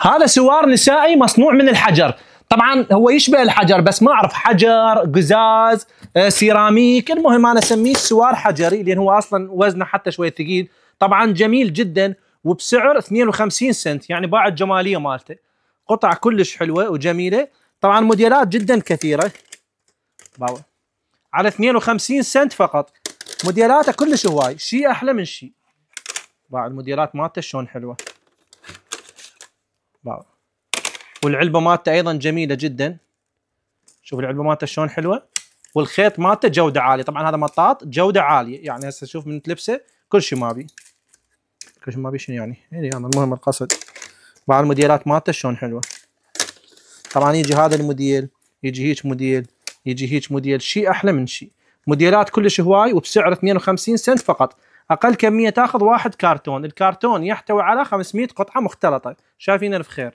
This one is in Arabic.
هذا سوار نسائي مصنوع من الحجر طبعا هو يشبه الحجر بس ما اعرف حجر قزاز آه، سيراميك المهم انا اسميه سوار حجري لان هو اصلا وزنه حتى شوي ثقيل طبعا جميل جدا وبسعر 52 سنت يعني باع الجماليه مالته قطع كلش حلوه وجميله طبعا موديلات جدا كثيره باوة. على 52 سنت فقط موديلاته كلش هواي شي احلى من شي باع الموديلات مالته شلون حلوه والعلبه مالته ايضا جميله جدا شوف العلبه مالته شلون حلوه والخيط مالته جوده عاليه طبعا هذا مطاط جوده عاليه يعني هسه شوف من تلبسه كل شيء ما بي كل شيء ما بي شنو يعني يعني المهم القصد مع الموديلات مالته شلون حلوه طبعا يجي هذا الموديل يجي هيك موديل يجي هيك موديل شيء احلى من شيء موديلات كلش هواي وبسعر 52 سنت فقط اقل كميه تاخذ واحد كرتون الكرتون يحتوي على 500 قطعه مختلطه شايفين الف خير